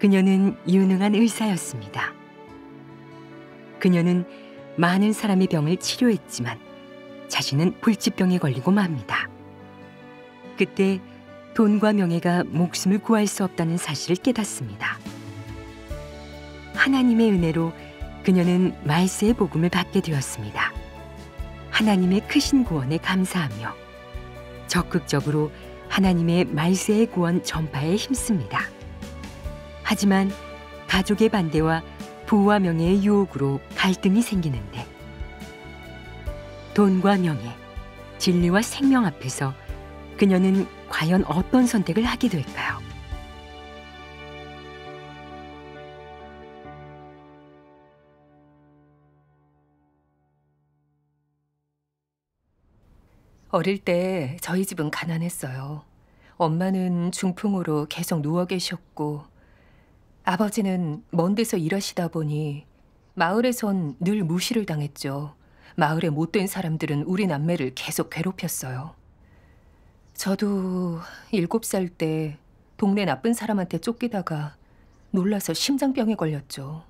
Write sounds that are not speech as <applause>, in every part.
그녀는 유능한 의사였습니다. 그녀는 많은 사람의 병을 치료했지만 자신은 불치병에 걸리고 맙니다. 그때 돈과 명예가 목숨을 구할 수 없다는 사실을 깨닫습니다. 하나님의 은혜로 그녀는 말세의 복음을 받게 되었습니다. 하나님의 크신 구원에 감사하며 적극적으로 하나님의 말세의 구원 전파에 힘씁니다. 하지만 가족의 반대와 부와 명예의 유혹으로 갈등이 생기는데 돈과 명예, 진리와 생명 앞에서 그녀는 과연 어떤 선택을 하게 될까요? 어릴 때 저희 집은 가난했어요. 엄마는 중풍으로 계속 누워 계셨고 아버지는 먼 데서 일하시다 보니 마을에선 늘 무시를 당했죠. 마을에 못된 사람들은 우리 남매를 계속 괴롭혔어요. 저도 일곱 살 때 동네 나쁜 사람한테 쫓기다가 놀라서 심장병에 걸렸죠.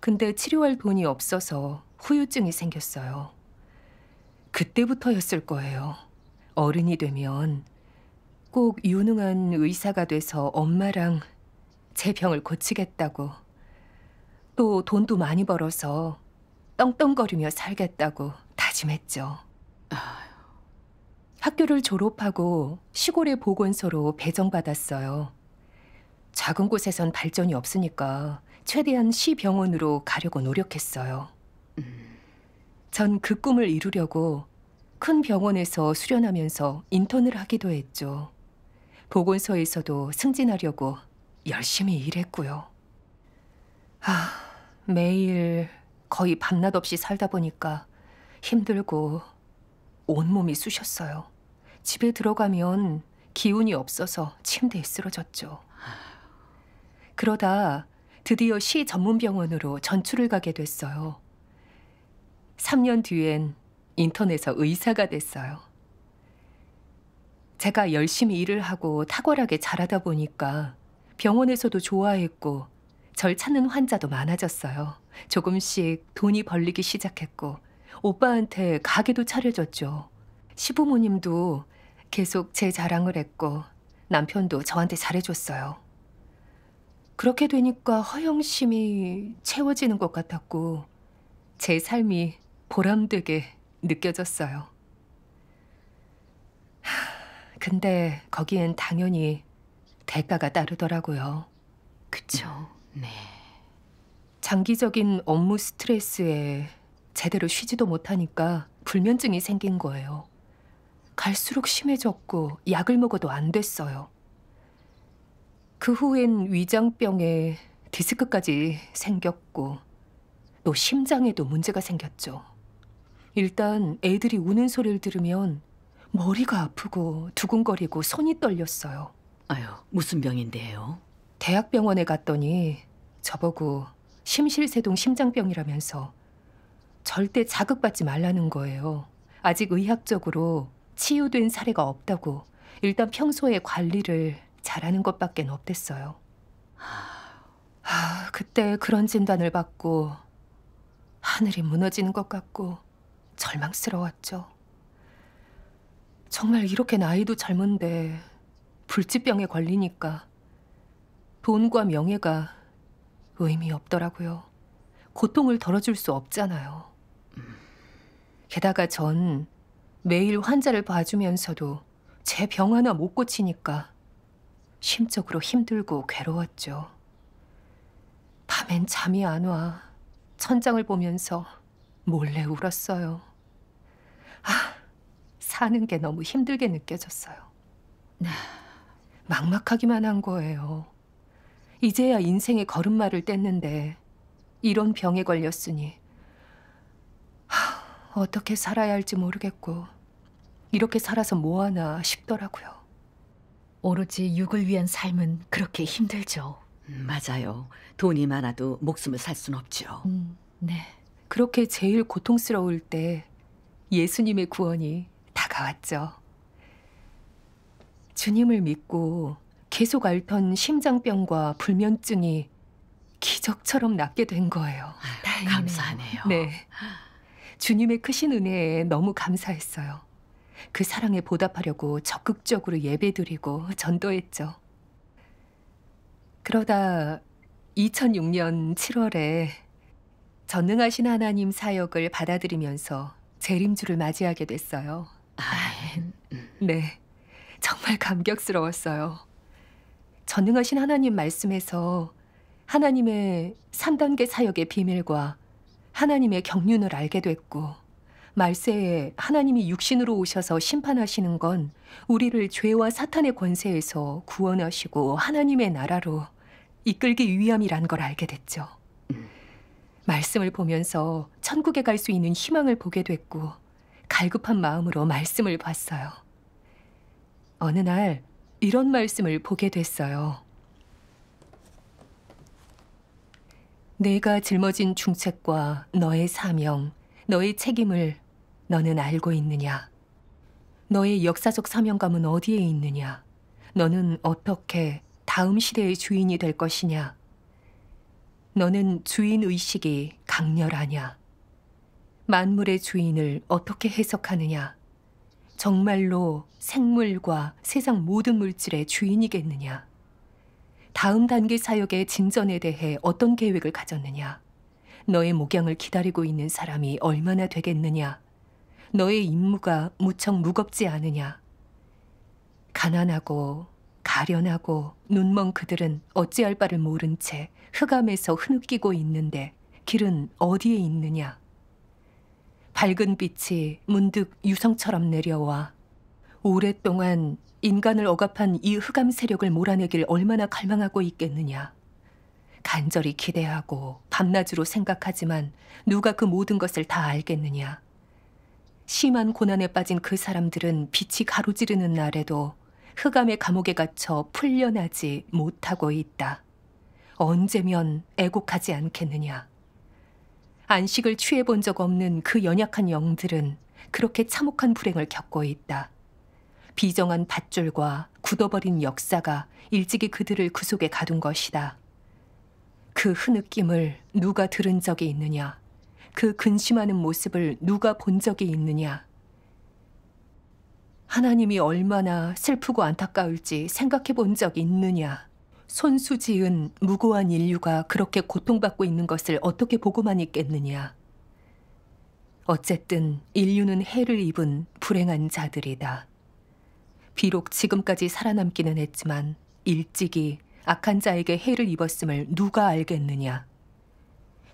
근데 치료할 돈이 없어서 후유증이 생겼어요. 그때부터였을 거예요. 어른이 되면 꼭 유능한 의사가 돼서 엄마랑 제 병을 고치겠다고. 또 돈도 많이 벌어서 떵떵거리며 살겠다고 다짐했죠. 학교를 졸업하고 시골의 보건소로 배정받았어요. 작은 곳에선 발전이 없으니까 최대한 시 병원으로 가려고 노력했어요. 전 그 꿈을 이루려고 큰 병원에서 수련하면서 인턴을 하기도 했죠. 보건소에서도 승진하려고 열심히 일했고요. 아, 매일 거의 밤낮 없이 살다 보니까 힘들고 온몸이 쑤셨어요. 집에 들어가면 기운이 없어서 침대에 쓰러졌죠. 그러다 드디어 시 전문병원으로 전출을 가게 됐어요. 3년 뒤엔 인턴에서 의사가 됐어요. 제가 열심히 일을 하고 탁월하게 자라다 보니까 병원에서도 좋아했고 절 찾는 환자도 많아졌어요. 조금씩 돈이 벌리기 시작했고 오빠한테 가게도 차려줬죠. 시부모님도 계속 제 자랑을 했고 남편도 저한테 잘해줬어요. 그렇게 되니까 허영심이 채워지는 것 같았고 제 삶이 보람되게 느껴졌어요. 근데 거기엔 당연히 대가가 따르더라고요. 그쵸. 네. 장기적인 업무 스트레스에 제대로 쉬지도 못하니까 불면증이 생긴 거예요. 갈수록 심해졌고 약을 먹어도 안 됐어요. 그 후엔 위장병에 디스크까지 생겼고 또 심장에도 문제가 생겼죠. 일단 애들이 우는 소리를 들으면 머리가 아프고 두근거리고 손이 떨렸어요. 아유, 무슨 병인데요? 대학병원에 갔더니 저보고 심실세동 심장병이라면서 절대 자극받지 말라는 거예요. 아직 의학적으로 치유된 사례가 없다고 일단 평소에 관리를 잘하는 것밖에 없댔어요. 아, 그때 그런 진단을 받고 하늘이 무너지는 것 같고 절망스러웠죠. 정말 이렇게 나이도 젊은데 불치병에 걸리니까 돈과 명예가 의미 없더라고요. 고통을 덜어줄 수 없잖아요. 게다가 전 매일 환자를 봐주면서도 제 병 하나 못 고치니까 심적으로 힘들고 괴로웠죠. 밤엔 잠이 안 와. 천장을 보면서 몰래 울었어요. 아, 사는 게 너무 힘들게 느껴졌어요. 네. 막막하기만 한 거예요. 이제야 인생의 걸음마를 뗐는데 이런 병에 걸렸으니 하, 어떻게 살아야 할지 모르겠고 이렇게 살아서 뭐하나 싶더라고요. 오로지 육을 위한 삶은 그렇게 힘들죠. 음, 맞아요. 돈이 많아도 목숨을 살 순 없죠. 음, 네. 그렇게 제일 고통스러울 때 예수님의 구원이 다가왔죠. 주님을 믿고 계속 앓던 심장병과 불면증이 기적처럼 낫게 된 거예요. 아유, 감사하네요. 네. 주님의 크신 은혜에 너무 감사했어요. 그 사랑에 보답하려고 적극적으로 예배드리고 전도했죠. 그러다 2006년 7월에 전능하신 하나님 사역을 받아들이면서 재림주를 맞이하게 됐어요. 아 네. 정말 감격스러웠어요. 전능하신 하나님 말씀에서 하나님의 3단계 사역의 비밀과 하나님의 경륜을 알게 됐고 말세에 하나님이 육신으로 오셔서 심판하시는 건 우리를 죄와 사탄의 권세에서 구원하시고 하나님의 나라로 이끌기 위함이란 걸 알게 됐죠. 말씀을 보면서 천국에 갈 수 있는 희망을 보게 됐고 갈급한 마음으로 말씀을 봤어요. 어느 날 이런 말씀을 보게 됐어요. 내가 짊어진 중책과 너의 사명, 너의 책임을 너는 알고 있느냐? 너의 역사적 사명감은 어디에 있느냐? 너는 어떻게 다음 시대의 주인이 될 것이냐? 너는 주인 의식이 강렬하냐? 만물의 주인을 어떻게 해석하느냐? 정말로 생물과 세상 모든 물질의 주인이겠느냐? 다음 단계 사역의 진전에 대해 어떤 계획을 가졌느냐? 너의 목양을 기다리고 있는 사람이 얼마나 되겠느냐? 너의 임무가 무척 무겁지 않느냐 가난하고 가련하고 눈먼 그들은 어찌할 바를 모른 채 흑암에서 흐느끼고 있는데 길은 어디에 있느냐? 밝은 빛이 문득 유성처럼 내려와 오랫동안 인간을 억압한 이 흑암 세력을 몰아내길 얼마나 갈망하고 있겠느냐. 간절히 기대하고 밤낮으로 생각하지만 누가 그 모든 것을 다 알겠느냐. 심한 고난에 빠진 그 사람들은 빛이 가로지르는 날에도 흑암의 감옥에 갇혀 풀려나지 못하고 있다. 언제면 애곡하지 않겠느냐. 안식을 취해 본 적 없는 그 연약한 영들은 그렇게 참혹한 불행을 겪고 있다. 비정한 밧줄과 굳어버린 역사가 일찍이 그들을 그 속에 가둔 것이다. 그 흐느낌을 누가 들은 적이 있느냐? 그 근심하는 모습을 누가 본 적이 있느냐? 하나님이 얼마나 슬프고 안타까울지 생각해 본적 있느냐? 손수 지은 무고한 인류가 그렇게 고통받고 있는 것을 어떻게 보고만 있겠느냐. 어쨌든 인류는 해를 입은 불행한 자들이다. 비록 지금까지 살아남기는 했지만 일찍이 악한 자에게 해를 입었음을 누가 알겠느냐.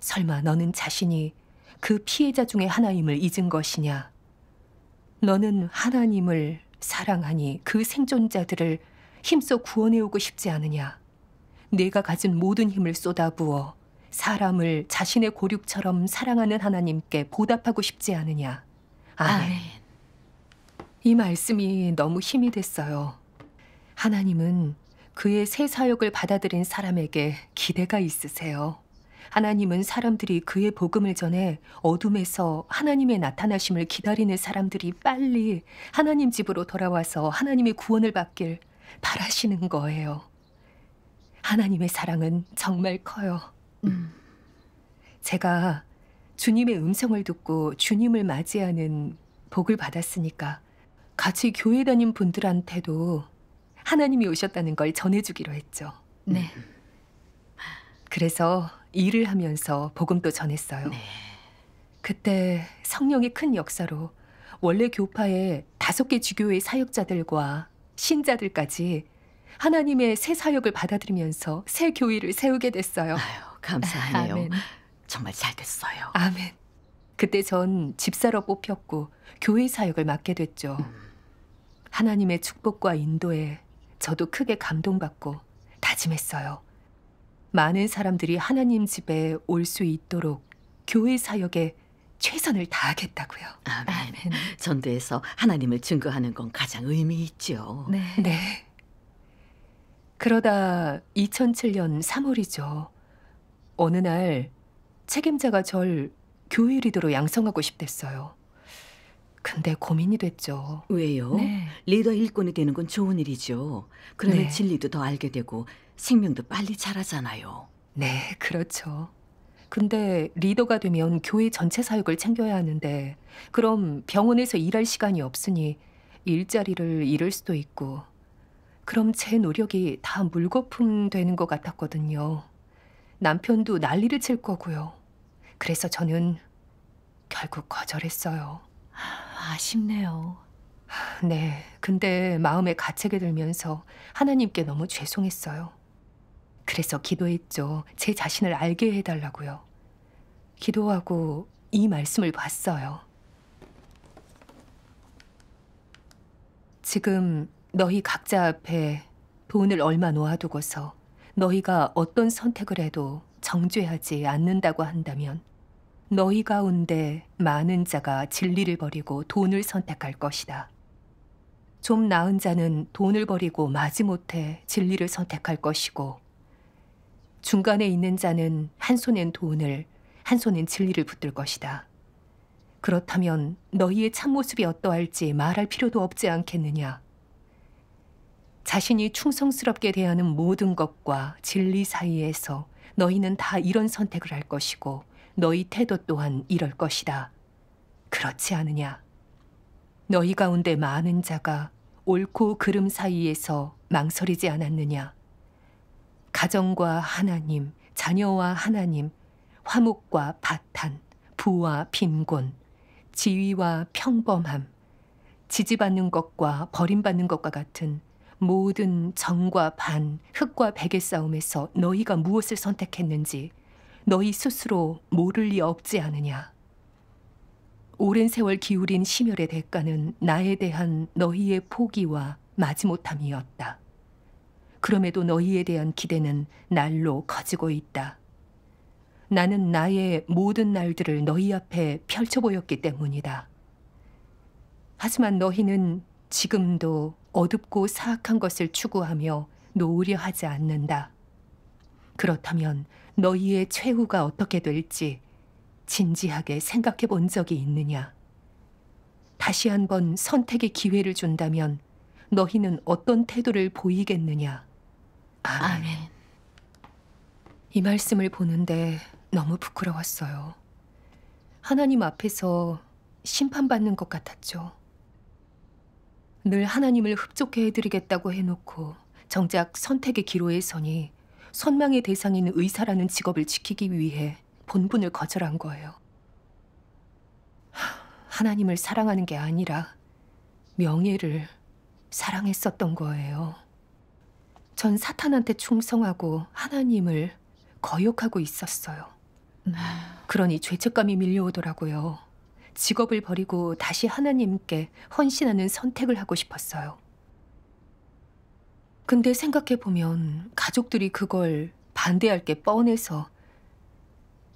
설마 너는 자신이 그 피해자 중의 하나임을 잊은 것이냐. 너는 하나님을 사랑하니 그 생존자들을 힘써 구원해오고 싶지 않으냐. 내가 가진 모든 힘을 쏟아부어 사람을 자신의 고륙처럼 사랑하는 하나님께 보답하고 싶지 않으냐. 아멘. 이 말씀이 너무 힘이 됐어요. 하나님은 그의 새 사역을 받아들인 사람에게 기대가 있으세요. 하나님은 사람들이 그의 복음을 전해 어둠에서 하나님의 나타나심을 기다리는 사람들이 빨리 하나님 집으로 돌아와서 하나님의 구원을 받길 바라시는 거예요. 하나님의 사랑은 정말 커요. 음. 제가 주님의 음성을 듣고 주님을 맞이하는 복을 받았으니까 같이 교회 다닌 분들한테도 하나님이 오셨다는 걸 전해주기로 했죠. 네. 그래서 일을 하면서 복음도 전했어요. 네. 그때 성령의 큰 역사로 원래 교파의 다섯 개 주교의 사역자들과 신자들까지 하나님의 새 사역을 받아들이면서 새 교회를 세우게 됐어요. 아유, 감사하네요. 정말 잘 됐어요. 아멘. 그때 전 집사로 뽑혔고 교회 사역을 맡게 됐죠. 음. 하나님의 축복과 인도에 저도 크게 감동받고 다짐했어요. 많은 사람들이 하나님 집에 올 수 있도록 교회 사역에 최선을 다하겠다고요. 아멘. 아멘. 전도에서 하나님을 증거하는 건 가장 의미 있죠. 네. 네. 그러다 2007년 3월이죠. 어느 날 책임자가 절 교회 리더로 양성하고 싶댔어요. 근데 고민이 됐죠. 왜요? 네. 리더 일꾼이 되는 건 좋은 일이죠. 그러면 네. 진리도 더 알게 되고 생명도 빨리 자라잖아요. 네, 그렇죠. 근데 리더가 되면 교회 전체 사역을 챙겨야 하는데 그럼 병원에서 일할 시간이 없으니 일자리를 잃을 수도 있고 그럼 제 노력이 다 물거품 되는 것 같았거든요. 남편도 난리를 칠 거고요. 그래서 저는 결국 거절했어요. 아쉽네요. 네, 근데 마음에 가책이 들면서 하나님께 너무 죄송했어요. 그래서 기도했죠. 제 자신을 알게 해달라고요. 기도하고 이 말씀을 봤어요. 지금 너희 각자 앞에 돈을 얼마 놓아두고서 너희가 어떤 선택을 해도 정죄하지 않는다고 한다면 너희 가운데 많은 자가 진리를 버리고 돈을 선택할 것이다. 좀 나은 자는 돈을 버리고 마지못해 진리를 선택할 것이고 중간에 있는 자는 한 손엔 돈을 한 손엔 진리를 붙들 것이다. 그렇다면 너희의 참모습이 어떠할지 말할 필요도 없지 않겠느냐. 자신이 충성스럽게 대하는 모든 것과 진리 사이에서 너희는 다 이런 선택을 할 것이고 너희 태도 또한 이럴 것이다. 그렇지 않느냐 너희 가운데 많은 자가 옳고 그름 사이에서 망설이지 않았느냐? 가정과 하나님, 자녀와 하나님, 화목과 바탄, 부와 빈곤, 지위와 평범함, 지지받는 것과 버림받는 것과 같은 모든 정과 반, 흑과 백의 싸움에서 너희가 무엇을 선택했는지 너희 스스로 모를 리 없지 않느냐 오랜 세월 기울인 심혈의 대가는 나에 대한 너희의 포기와 마지못함이었다. 그럼에도 너희에 대한 기대는 날로 커지고 있다. 나는 나의 모든 날들을 너희 앞에 펼쳐 보였기 때문이다. 하지만 너희는 지금도 어둡고 사악한 것을 추구하며 놓으려 하지 않는다. 그렇다면 너희의 최후가 어떻게 될지 진지하게 생각해 본 적이 있느냐? 다시 한 번 선택의 기회를 준다면 너희는 어떤 태도를 보이겠느냐? 아멘. 아멘. 이 말씀을 보는데 너무 부끄러웠어요. 하나님 앞에서 심판받는 것 같았죠. 늘 하나님을 흡족해 해드리겠다고 해놓고 정작 선택의 기로에 서니 선망의 대상인 의사라는 직업을 지키기 위해 본분을 거절한 거예요. 하나님을 사랑하는 게 아니라 명예를 사랑했었던 거예요. 전 사탄한테 충성하고 하나님을 거역하고 있었어요. 그러니 죄책감이 밀려오더라고요. 직업을 버리고 다시 하나님께 헌신하는 선택을 하고 싶었어요. 근데 생각해보면 가족들이 그걸 반대할 게 뻔해서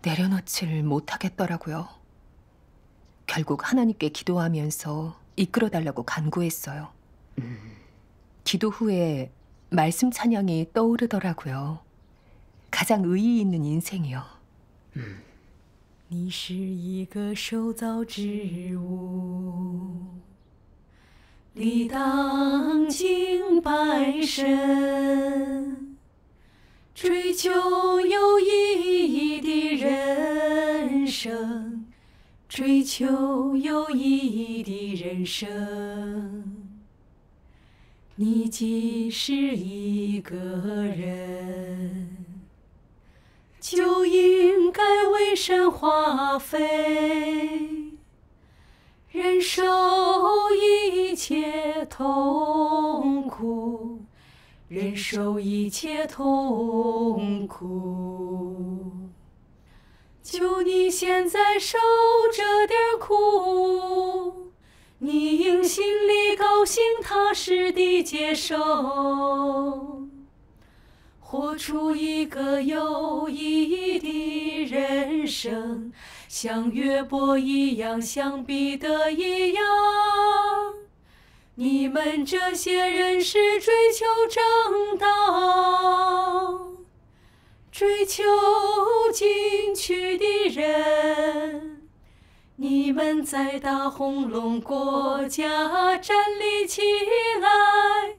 내려놓질 못하겠더라고요. 결국 하나님께 기도하면서 이끌어달라고 간구했어요. 기도 후에 말씀 찬양이 떠오르더라고요. 가장 의의 있는 인생이요. 음. 你是一个手造之物，立党敬拜神，追求有意义的人生，追求有意义的人生。你既是一个人。就应该为神花费，忍受一切痛苦，忍受一切痛苦。就你现在受这点苦，你应心里高兴踏实地接受。活出一个有意义的人生，像约伯一样，像彼得一样。你们这些人是追求正道、追求进取的人，你们在大红龙国家站立起来。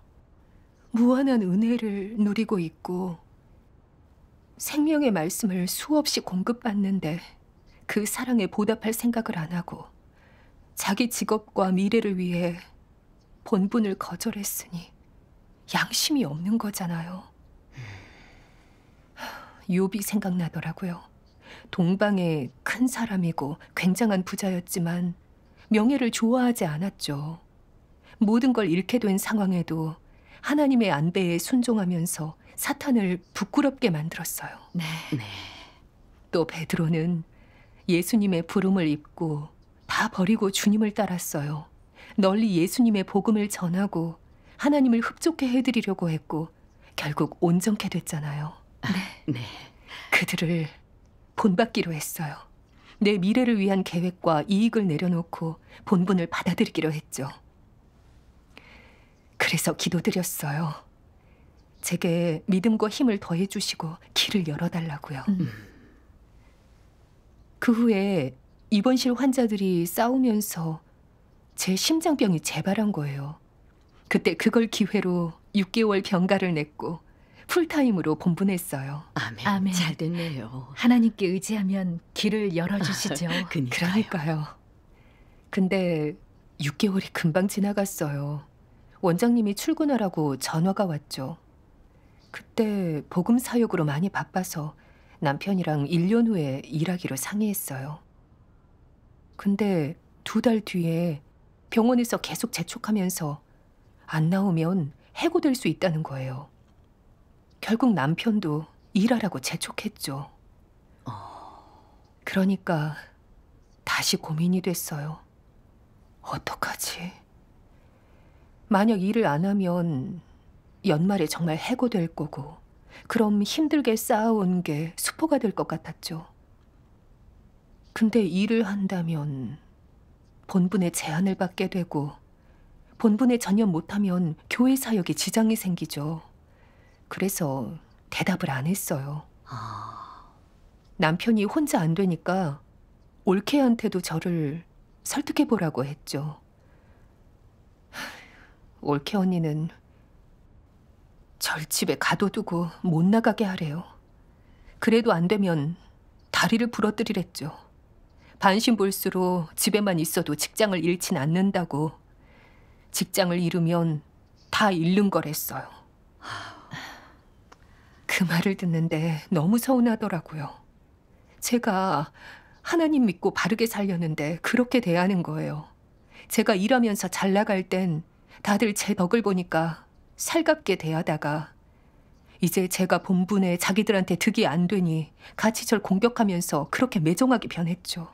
무한한 은혜를 누리고 있고 생명의 말씀을 수없이 공급받는데 그 사랑에 보답할 생각을 안 하고 자기 직업과 미래를 위해 본분을 거절했으니 양심이 없는 거잖아요. 요비 생각나더라고요. 동방의 큰 사람이고 굉장한 부자였지만 명예를 좋아하지 않았죠. 모든 걸 잃게 된 상황에도 하나님의 안배에 순종하면서 사탄을 부끄럽게 만들었어요. 네. 네. 또 베드로는 예수님의 부름을 입고 다 버리고 주님을 따랐어요. 널리 예수님의 복음을 전하고 하나님을 흡족해 해드리려고 했고 결국 온전케 됐잖아요. 네. 네. 네. 그들을 본받기로 했어요. 내 미래를 위한 계획과 이익을 내려놓고 본분을 받아들이기로 했죠. 그래서 기도드렸어요. 제게 믿음과 힘을 더해 주시고 길을 열어 달라고요. 음. 그 후에 입원실 환자들이 싸우면서 제 심장병이 재발한 거예요. 그때 그걸 기회로 6개월 병가를 냈고 풀타임으로 본분했어요. 아멘. 아멘. 잘 됐네요. 하나님께 의지하면 길을 열어주시죠. <laughs> 그러니까요. 그러니까요. 근데 6개월이 금방 지나갔어요. 원장님이 출근하라고 전화가 왔죠. 그때 복음 사역으로 많이 바빠서 남편이랑 1년 후에 일하기로 상의했어요. 근데 두 달 뒤에 병원에서 계속 재촉하면서 안 나오면 해고될 수 있다는 거예요. 결국 남편도 일하라고 재촉했죠. 아. 그러니까 다시 고민이 됐어요. 어떡하지? 만약 일을 안 하면 연말에 정말 해고될 거고 그럼 힘들게 쌓아온 게 수포가 될 것 같았죠. 근데 일을 한다면 본분의 제한을 받게 되고 본분에 전혀 못하면 교회 사역에 지장이 생기죠. 그래서 대답을 안 했어요. 아. 남편이 혼자 안 되니까 올케한테도 저를 설득해 보라고 했죠. 올케 언니는 절 집에 가둬두고 못 나가게 하래요. 그래도 안 되면 다리를 부러뜨리랬죠. 반신불수로 집에만 있어도 직장을 잃진 않는다고 직장을 잃으면 다 잃는 거랬어요. 그 말을 듣는데 너무 서운하더라고요. 제가 하나님 믿고 바르게 살려는데 그렇게 대하는 거예요. 제가 일하면서 잘 나갈 땐 다들 제 덕을 보니까 살갑게 대하다가 이제 제가 본분에 자기들한테 득이 안 되니 같이 절 공격하면서 그렇게 매정하게 변했죠.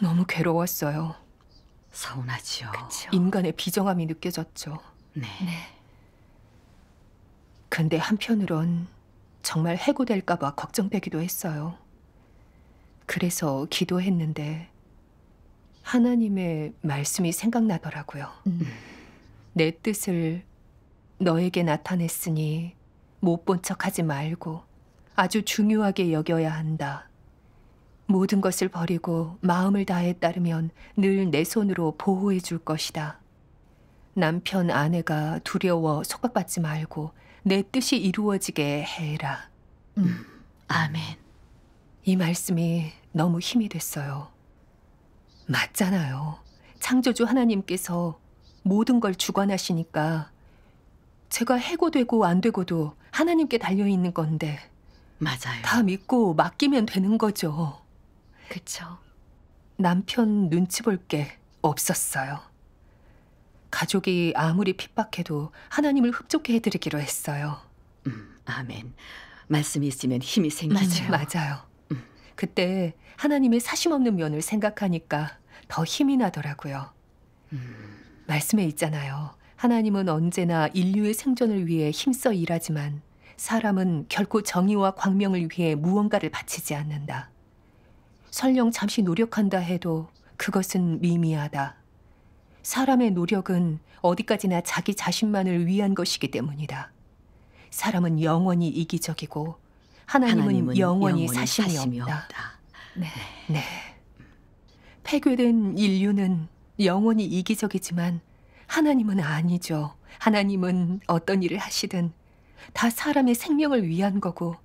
너무 괴로웠어요. 서운하지요. 인간의 비정함이 느껴졌죠. 네. 네. 근데 한편으론 정말 해고될까봐 걱정되기도 했어요. 그래서 기도했는데 하나님의 말씀이 생각나더라고요. 음. 내 뜻을 너에게 나타냈으니 못 본 척하지 말고 아주 중요하게 여겨야 한다. 모든 것을 버리고 마음을 다해 따르면 늘 내 손으로 보호해 줄 것이다. 남편, 아내가 두려워 속박받지 말고 내 뜻이 이루어지게 해라. 음, 아멘. 이 말씀이 너무 힘이 됐어요. 맞잖아요. 창조주 하나님께서 모든 걸 주관하시니까 제가 해고되고 안 되고도 하나님께 달려 있는 건데 맞아요. 다 믿고 맡기면 되는 거죠. 그쵸. 남편 눈치 볼 게 없었어요. 가족이 아무리 핍박해도 하나님을 흡족해 해드리기로 했어요. 음, 아멘. 말씀이 있으면 힘이 생기죠. 맞아요. 맞아요. 그때 하나님의 사심없는 면을 생각하니까 더 힘이 나더라고요. 음. 말씀에 있잖아요. 하나님은 언제나 인류의 생존을 위해 힘써 일하지만 사람은 결코 정의와 광명을 위해 무언가를 바치지 않는다. 설령 잠시 노력한다 해도 그것은 미미하다. 사람의 노력은 어디까지나 자기 자신만을 위한 것이기 때문이다. 사람은 영원히 이기적이고 하나님은, 하나님은 영원히, 영원히 사심이, 사심이 없다. 없다. 네. 네. 폐교된 네. 인류는 영원히 이기적이지만 하나님은 아니죠. 하나님은 어떤 일을 하시든 다 사람의 생명을 위한 거고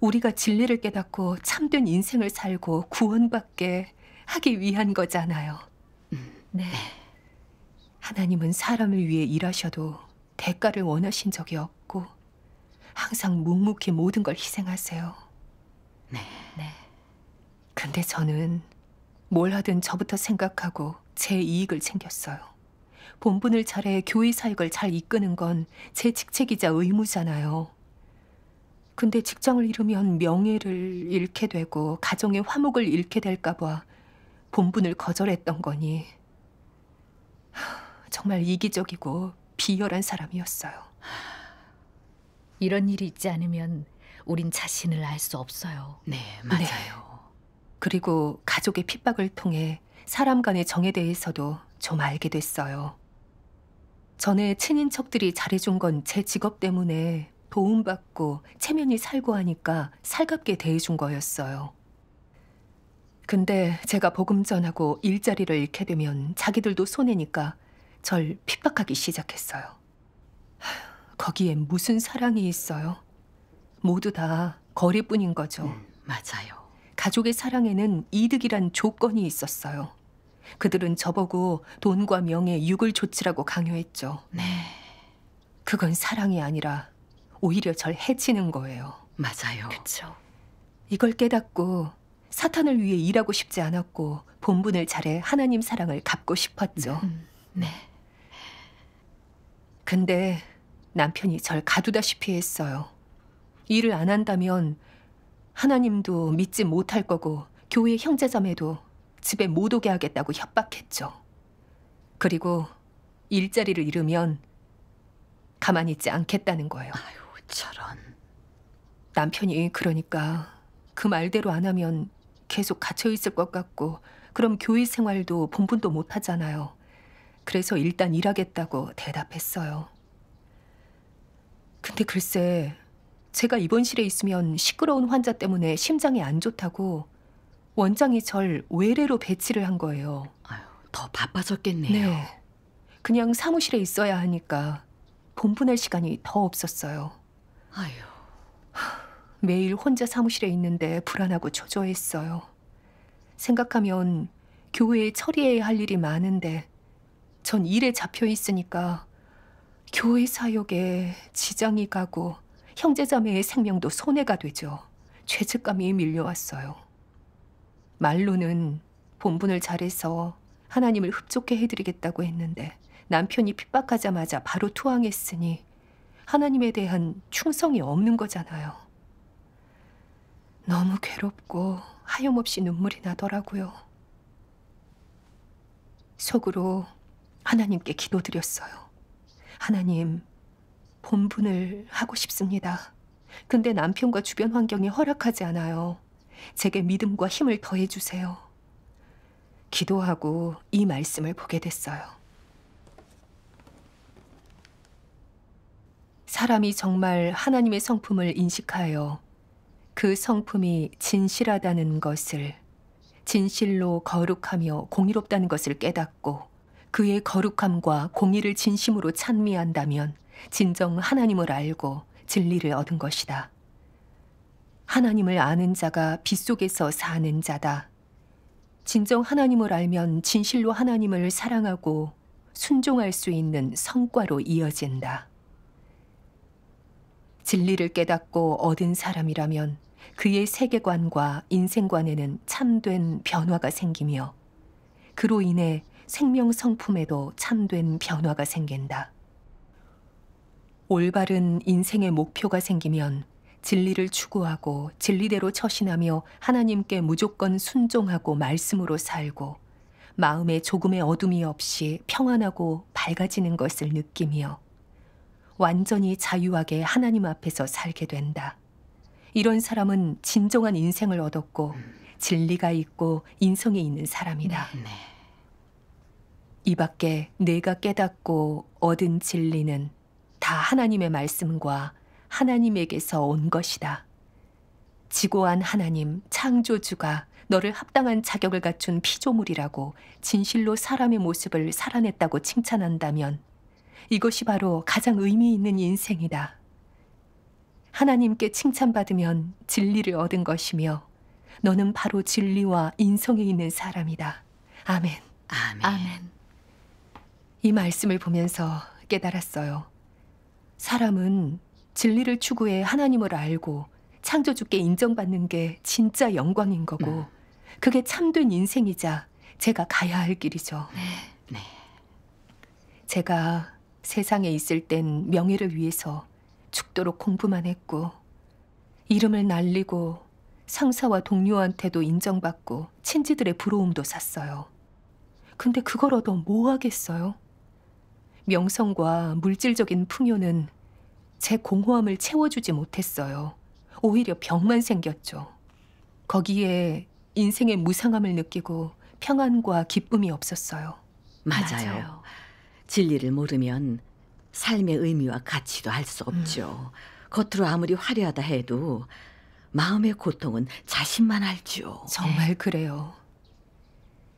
우리가 진리를 깨닫고 참된 인생을 살고 구원받게 하기 위한 거잖아요. 음. 네. 하나님은 사람을 위해 일하셔도 대가를 원하신 적이 없고 항상 묵묵히 모든 걸 희생하세요. 네. 네. 근데 저는 뭘 하든 저부터 생각하고 제 이익을 챙겼어요. 본분을 잘해 교회 사역을 잘 이끄는 건 제 직책이자 의무잖아요. 근데 직장을 잃으면 명예를 잃게 되고 가정의 화목을 잃게 될까 봐 본분을 거절했던 거니 정말 이기적이고 비열한 사람이었어요. 이런 일이 있지 않으면 우린 자신을 알 수 없어요. 네, 네. 맞아요. 네. 그리고 가족의 핍박을 통해 사람 간의 정에 대해서도 좀 알게 됐어요. 전에 친인척들이 잘해준 건 제 직업 때문에 도움받고 체면이 살고 하니까 살갑게 대해준 거였어요. 근데 제가 보금 전하고 일자리를 잃게 되면 자기들도 손해니까 절 핍박하기 시작했어요. 거기에 무슨 사랑이 있어요? 모두 다거리뿐인 거죠. 음, 맞아요. 가족의 사랑에는 이득이란 조건이 있었어요. 그들은 저보고 돈과 명예, 육을 조치라고 강요했죠. 네. 그건 사랑이 아니라 오히려 절 해치는 거예요. 맞아요. 그렇죠. 이걸 깨닫고 사탄을 위해 일하고 싶지 않았고 본분을 잘해 하나님 사랑을 갚고 싶었죠. 음, 네. 근데 남편이 절 가두다시피 했어요. 일을 안 한다면 하나님도 믿지 못할 거고 교회 형제자매도 집에 못 오게 하겠다고 협박했죠. 그리고 일자리를 잃으면 가만히 있지 않겠다는 거예요. 아유, 저런. 남편이 그러니까 그 말대로 안 하면 계속 갇혀 있을 것 같고 그럼 교회 생활도 본분도 못 하잖아요. 그래서 일단 일하겠다고 대답했어요. 근데 글쎄 제가 입원실에 있으면 시끄러운 환자 때문에 심장이 안 좋다고 원장이 절 외래로 배치를 한 거예요. 아유, 더 바빠졌겠네요. 네. 그냥 사무실에 있어야 하니까 본분할 시간이 더 없었어요. 아유. 매일 혼자 사무실에 있는데 불안하고 초조했어요. 생각하면 교회에 처리해야 할 일이 많은데 전 일에 잡혀 있으니까 교회 사역에 지장이 가고 형제자매의 생명도 손해가 되죠. 죄책감이 밀려왔어요. 말로는 본분을 잘해서 하나님을 흡족해 해드리겠다고 했는데 남편이 핍박하자마자 바로 투항했으니 하나님에 대한 충성이 없는 거잖아요. 너무 괴롭고 하염없이 눈물이 나더라고요. 속으로 하나님께 기도드렸어요. 하나님, 본분을 하고 싶습니다. 근데 남편과 주변 환경이 허락하지 않아요. 제게 믿음과 힘을 더해 주세요. 기도하고 이 말씀을 보게 됐어요. 사람이 정말 하나님의 성품을 인식하여 그 성품이 진실하다는 것을 진실로 거룩하며 공의롭다는 것을 깨닫고 그의 거룩함과 공의를 진심으로 찬미한다면 진정 하나님을 알고 진리를 얻은 것이다. 하나님을 아는 자가 빛 속에서 사는 자다. 진정 하나님을 알면 진실로 하나님을 사랑하고 순종할 수 있는 성과로 이어진다. 진리를 깨닫고 얻은 사람이라면 그의 세계관과 인생관에는 참된 변화가 생기며 그로 인해 생명 성품에도 참된 변화가 생긴다. 올바른 인생의 목표가 생기면 진리를 추구하고 진리대로 처신하며 하나님께 무조건 순종하고 말씀으로 살고 마음에 조금의 어둠이 없이 평안하고 밝아지는 것을 느끼며 완전히 자유하게 하나님 앞에서 살게 된다. 이런 사람은 진정한 인생을 얻었고 진리가 있고 인성이 있는 사람이다. 네. 이 밖에 내가 깨닫고 얻은 진리는 다 하나님의 말씀과 하나님에게서 온 것이다. 지고한 하나님 창조주가 너를 합당한 자격을 갖춘 피조물이라고 진실로 사람의 모습을 살아냈다고 칭찬한다면 이것이 바로 가장 의미 있는 인생이다. 하나님께 칭찬받으면 진리를 얻은 것이며 너는 바로 진리와 인성이 있는 사람이다. 아멘. 아멘. 아멘. 이 말씀을 보면서 깨달았어요. 사람은 진리를 추구해 하나님을 알고 창조주께 인정받는 게 진짜 영광인 거고 음. 그게 참된 인생이자 제가 가야 할 길이죠. 네. 네. 제가 세상에 있을 땐 명예를 위해서 죽도록 공부만 했고 이름을 날리고 상사와 동료한테도 인정받고 친지들의 부러움도 샀어요. 근데 그걸 얻어 뭐 하겠어요? 명성과 물질적인 풍요는 제 공허함을 채워주지 못했어요. 오히려 병만 생겼죠. 거기에 인생의 무상함을 느끼고 평안과 기쁨이 없었어요. 맞아요. 맞아요. 진리를 모르면 삶의 의미와 가치도 알 수 없죠. 음. 겉으로 아무리 화려하다 해도 마음의 고통은 자신만 알지요. 정말 네. 그래요.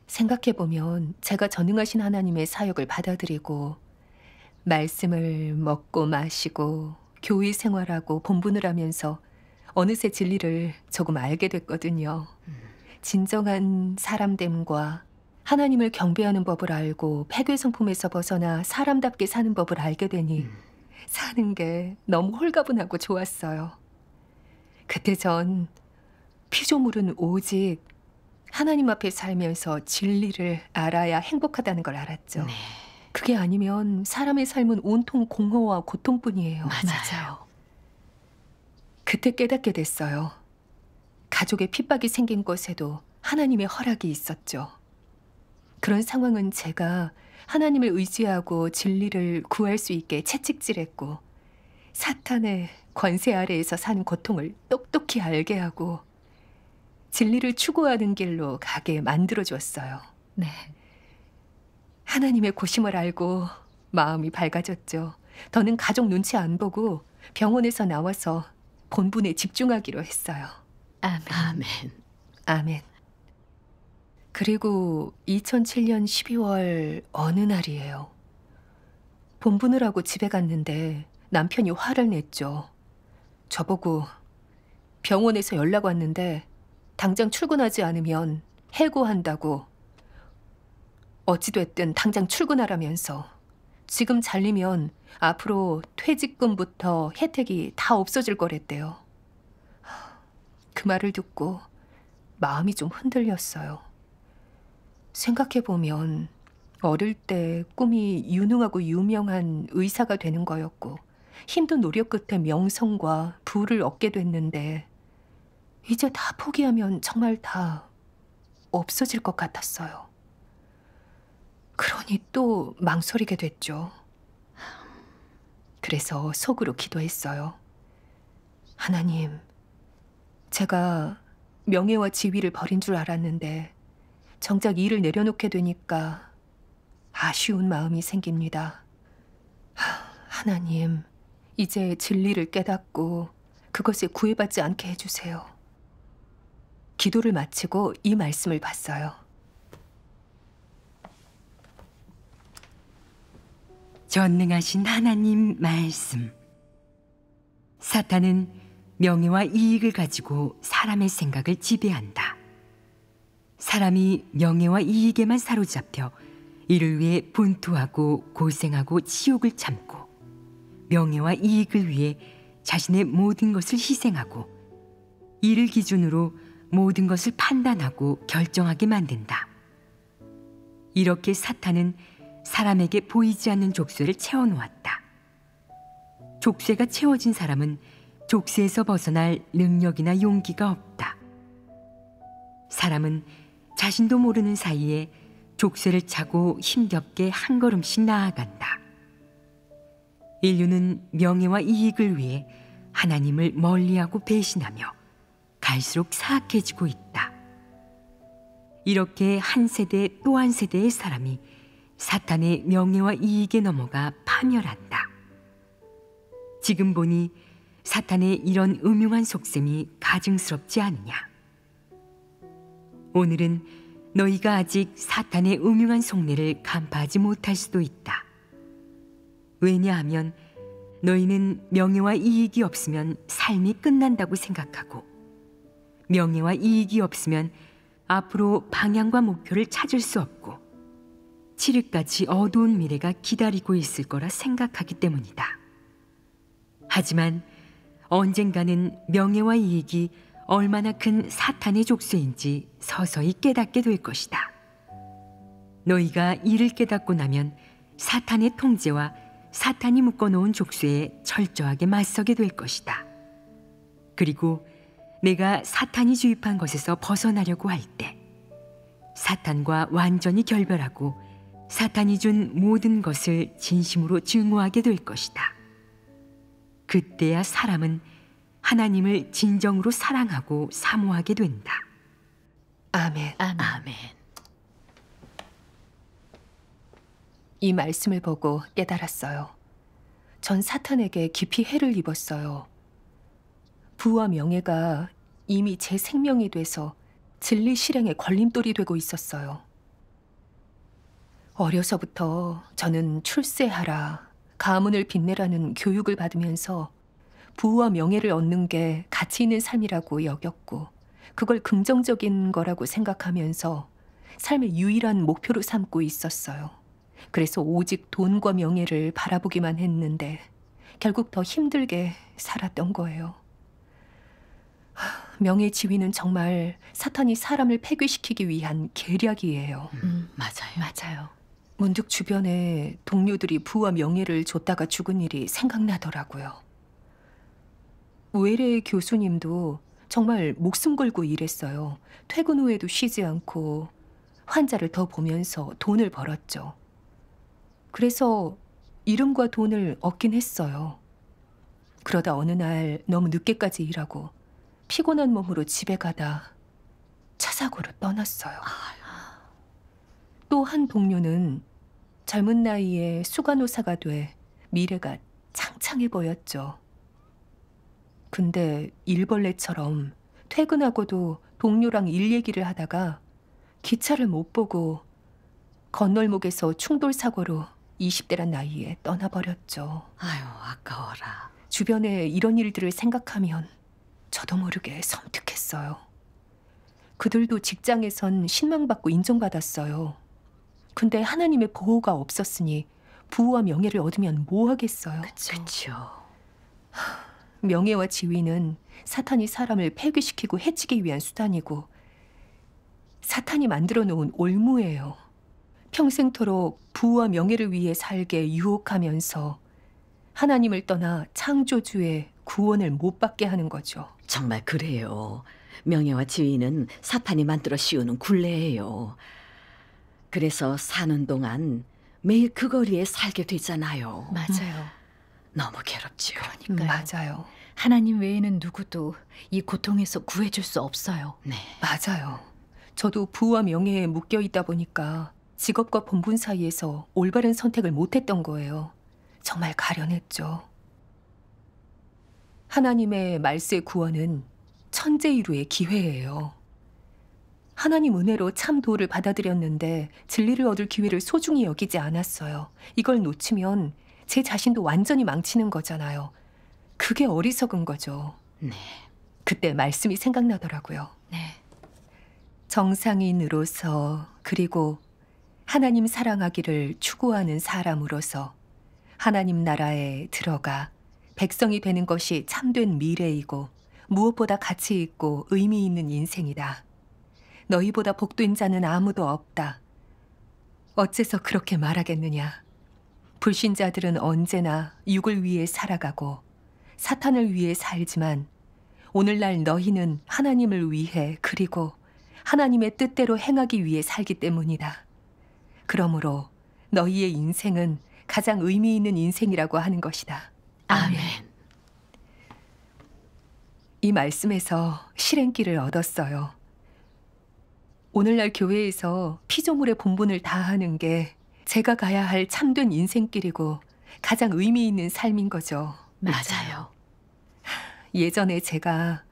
생각해보면 제가 전능하신 하나님의 사역을 받아들이고 말씀을 먹고 마시고 교회 생활하고 본분을 하면서 어느새 진리를 조금 알게 됐거든요. 진정한 사람됨과 하나님을 경배하는 법을 알고 패괴 성품에서 벗어나 사람답게 사는 법을 알게 되니 음. 사는 게 너무 홀가분하고 좋았어요. 그때 전 피조물은 오직 하나님 앞에 살면서 진리를 알아야 행복하다는 걸 알았죠. 네. 그게 아니면 사람의 삶은 온통 공허와 고통뿐이에요. 맞아요. 그때 깨닫게 됐어요. 가족의 핍박이 생긴 것에도 하나님의 허락이 있었죠. 그런 상황은 제가 하나님을 의지하고 진리를 구할 수 있게 채찍질했고 사탄의 권세 아래에서 산 고통을 똑똑히 알게 하고 진리를 추구하는 길로 가게 만들어 줬어요. 네. 하나님의 고심을 알고 마음이 밝아졌죠. 더는 가족 눈치 안 보고 병원에서 나와서 본분에 집중하기로 했어요. 아멘. 아멘. 아멘. 그리고 2007년 12월 어느 날이에요. 본분을 하고 집에 갔는데 남편이 화를 냈죠. 저보고 병원에서 연락 왔는데 당장 출근하지 않으면 해고한다고 어찌됐든 당장 출근하라면서 지금 잘리면 앞으로 퇴직금부터 혜택이 다 없어질 거랬대요. 그 말을 듣고 마음이 좀 흔들렸어요. 생각해보면 어릴 때 꿈이 유능하고 유명한 의사가 되는 거였고 힘든 노력 끝에 명성과 부를 얻게 됐는데 이제 다 포기하면 정말 다 없어질 것 같았어요. 그러니 또 망설이게 됐죠. 그래서 속으로 기도했어요. 하나님, 제가 명예와 지위를 버린 줄 알았는데 정작 일을 내려놓게 되니까 아쉬운 마음이 생깁니다. 하나님, 이제 진리를 깨닫고 그것에 구애받지 않게 해주세요. 기도를 마치고 이 말씀을 봤어요. 전능하신 하나님 말씀. 사탄은 명예와 이익을 가지고 사람의 생각을 지배한다. 사람이 명예와 이익에만 사로잡혀 이를 위해 분투하고 고생하고 치욕을 참고 명예와 이익을 위해 자신의 모든 것을 희생하고 이를 기준으로 모든 것을 판단하고 결정하게 만든다. 이렇게 사탄은 사람에게 보이지 않는 족쇄를 채워놓았다. 족쇄가 채워진 사람은 족쇄에서 벗어날 능력이나 용기가 없다. 사람은 자신도 모르는 사이에 족쇄를 차고 힘겹게 한 걸음씩 나아간다. 인류는 명예와 이익을 위해 하나님을 멀리하고 배신하며 갈수록 사악해지고 있다. 이렇게 한 세대 또 한 세대의 사람이 사탄의 명예와 이익에 넘어가 파멸한다. 지금 보니 사탄의 이런 음흉한 속셈이 가증스럽지 않냐 오늘은 너희가 아직 사탄의 음흉한 속내를 간파하지 못할 수도 있다. 왜냐하면 너희는 명예와 이익이 없으면 삶이 끝난다고 생각하고 명예와 이익이 없으면 앞으로 방향과 목표를 찾을 수 없고 7일까지 어두운 미래가 기다리고 있을 거라 생각하기 때문이다. 하지만 언젠가는 명예와 이익이 얼마나 큰 사탄의 족쇄인지 서서히 깨닫게 될 것이다. 너희가 이를 깨닫고 나면 사탄의 통제와 사탄이 묶어놓은 족쇄에 철저하게 맞서게 될 것이다. 그리고 내가 사탄이 주입한 것에서 벗어나려고 할 때, 사탄과 완전히 결별하고 사탄이 준 모든 것을 진심으로 증오하게 될 것이다. 그때야 사람은 하나님을 진정으로 사랑하고 사모하게 된다. 아멘. 아멘. 아멘. 이 말씀을 보고 깨달았어요. 전 사탄에게 깊이 해를 입었어요. 부와 명예가 이미 제 생명이 돼서 진리 실행의 걸림돌이 되고 있었어요. 어려서부터 저는 출세하라, 가문을 빛내라는 교육을 받으면서 부와 명예를 얻는 게 가치 있는 삶이라고 여겼고 그걸 긍정적인 거라고 생각하면서 삶의 유일한 목표로 삼고 있었어요. 그래서 오직 돈과 명예를 바라보기만 했는데 결국 더 힘들게 살았던 거예요. 명예 지위는 정말 사탄이 사람을 폐괴시키기 위한 계략이에요. 음, 맞아요. 맞아요. 문득 주변에 동료들이 부와 명예를 줬다가 죽은 일이 생각나더라고요. 외래 교수님도 정말 목숨 걸고 일했어요. 퇴근 후에도 쉬지 않고 환자를 더 보면서 돈을 벌었죠. 그래서 이름과 돈을 얻긴 했어요. 그러다 어느 날 너무 늦게까지 일하고 피곤한 몸으로 집에 가다 차 사고로 떠났어요. 아. 또한 동료는 젊은 나이에 수간호사가 돼 미래가 창창해 보였죠. 근데 일벌레처럼 퇴근하고도 동료랑 일 얘기를 하다가 기차를 못 보고 건널목에서 충돌사고로 20대란 나이에 떠나버렸죠. 아유, 아까워라. 주변에 이런 일들을 생각하면 저도 모르게 섬뜩했어요. 그들도 직장에선 신망받고 인정받았어요. 근데 하나님의 보호가 없었으니 부와 명예를 얻으면 뭐 하겠어요? 그렇죠. 명예와 지위는 사탄이 사람을 폐기시키고 해치기 위한 수단이고 사탄이 만들어 놓은 올무예요. 평생토록 부와 명예를 위해 살게 유혹하면서 하나님을 떠나 창조주의 구원을 못 받게 하는 거죠. 정말 그래요. 명예와 지위는 사탄이 만들어 씌우는 굴레예요. 그래서 사는 동안 매일 그 거리에 살게 되잖아요. 맞아요. 너무 괴롭지요. 그러니까요. 맞아요. 하나님 외에는 누구도 이 고통에서 구해줄 수 없어요. 네. 맞아요. 저도 부와 명예에 묶여 있다 보니까 직업과 본분 사이에서 올바른 선택을 못했던 거예요. 정말 가련했죠. 하나님의 말세 구원은 천재이루의 기회예요. 하나님 은혜로 참 도를 받아들였는데 진리를 얻을 기회를 소중히 여기지 않았어요. 이걸 놓치면 제 자신도 완전히 망치는 거잖아요. 그게 어리석은 거죠. 네. 그때 말씀이 생각나더라고요. 네. 정상인으로서 그리고 하나님 사랑하기를 추구하는 사람으로서 하나님 나라에 들어가 백성이 되는 것이 참된 미래이고 무엇보다 가치 있고 의미 있는 인생이다. 너희보다 복된 자는 아무도 없다. 어째서 그렇게 말하겠느냐? 불신자들은 언제나 육을 위해 살아가고 사탄을 위해 살지만 오늘날 너희는 하나님을 위해 그리고 하나님의 뜻대로 행하기 위해 살기 때문이다. 그러므로 너희의 인생은 가장 의미 있는 인생이라고 하는 것이다. 아멘. 이 말씀에서 실행기를 얻었어요. 오늘날 교회에서 피조물의 본분을 다하는 게 제가 가야 할 참된 인생길이고 가장 의미 있는 삶인 거죠. 맞아요. 예전에 제가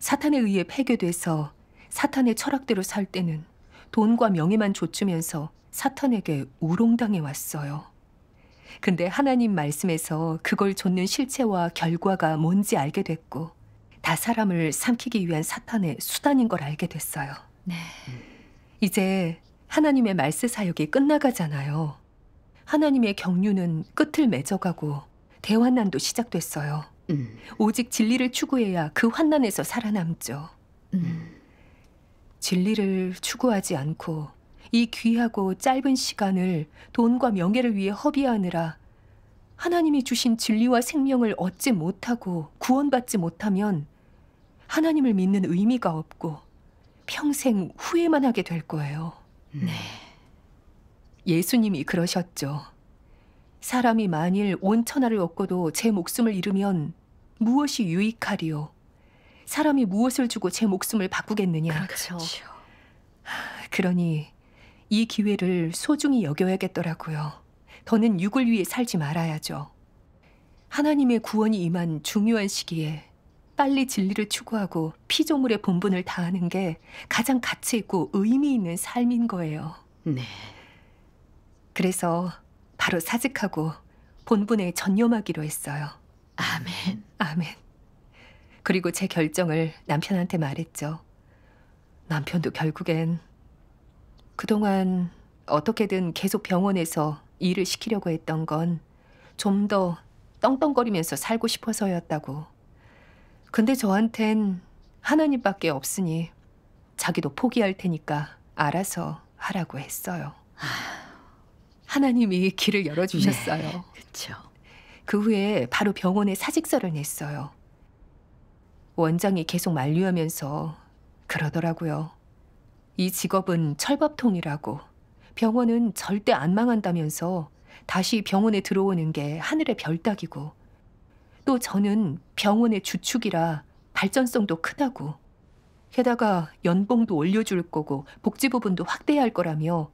사탄에 의해 폐교돼서 사탄의 철학대로 살 때는 돈과 명예만 좇으면서 사탄에게 우롱당해 왔어요. 근데 하나님 말씀에서 그걸 좇는 실체와 결과가 뭔지 알게 됐고 다 사람을 삼키기 위한 사탄의 수단인 걸 알게 됐어요. 네. 이제 하나님의 말세 사역이 끝나가잖아요. 하나님의 경륜은 끝을 맺어가고 대환난도 시작됐어요. 음. 오직 진리를 추구해야 그 환난에서 살아남죠. 음. 진리를 추구하지 않고 이 귀하고 짧은 시간을 돈과 명예를 위해 허비하느라 하나님이 주신 진리와 생명을 얻지 못하고 구원받지 못하면 하나님을 믿는 의미가 없고 평생 후회만 하게 될 거예요. 음. 네. 예수님이 그러셨죠. 사람이 만일 온 천하를 얻고도 제 목숨을 잃으면 무엇이 유익하리요? 사람이 무엇을 주고 제 목숨을 바꾸겠느냐? 그렇죠. 그렇죠. 그러니 이 기회를 소중히 여겨야겠더라고요. 더는 육을 위해 살지 말아야죠. 하나님의 구원이 임한 중요한 시기에 빨리 진리를 추구하고 피조물의 본분을 다하는 게 가장 가치 있고 의미 있는 삶인 거예요. 네. 그래서 바로 사직하고 본분에 전념하기로 했어요. 아멘. 아멘. 그리고 제 결정을 남편한테 말했죠. 남편도 결국엔 그동안 어떻게든 계속 병원에서 일을 시키려고 했던 건 좀 더 떵떵거리면서 살고 싶어서였다고 근데 저한텐 하나님밖에 없으니 자기도 포기할 테니까 알아서 하라고 했어요. 하나님이 길을 열어주셨어요. 네, 그렇죠. 그 후에 바로 병원에 사직서를 냈어요. 원장이 계속 만류하면서 그러더라고요. 이 직업은 철밥통이라고 병원은 절대 안 망한다면서 다시 병원에 들어오는 게 하늘의 별따기고 또 저는 병원의 주축이라 발전성도 크다고. 게다가 연봉도 올려줄 거고 복지 부분도 확대할 거라며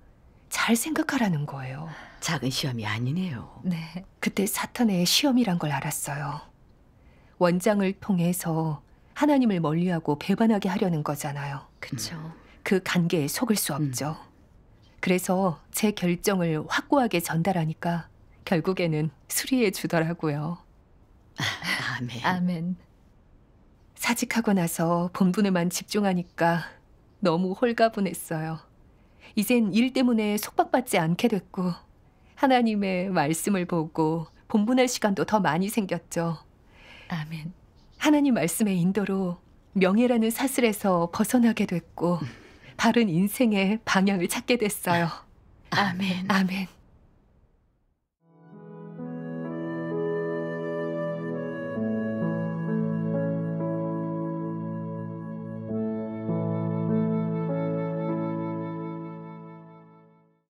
잘 생각하라는 거예요. 작은 시험이 아니네요. 네. 그때 사탄의 시험이란 걸 알았어요. 원장을 통해서 하나님을 멀리하고 배반하게 하려는 거잖아요. 그렇죠. 그 관계에 속을 수 없죠. 음. 그래서 제 결정을 확고하게 전달하니까 결국에는 수리해 주더라고요. 아, 멘 아멘. 사직하고 나서 본분에만 집중하니까 너무 홀가분했어요. 이젠 일 때문에 속박받지 않게 됐고 하나님의 말씀을 보고 본분할 시간도 더 많이 생겼죠. 아멘. 하나님 말씀의 인도로 명예라는 사슬에서 벗어나게 됐고 바른 인생의 방향을 찾게 됐어요. 아멘. 아멘.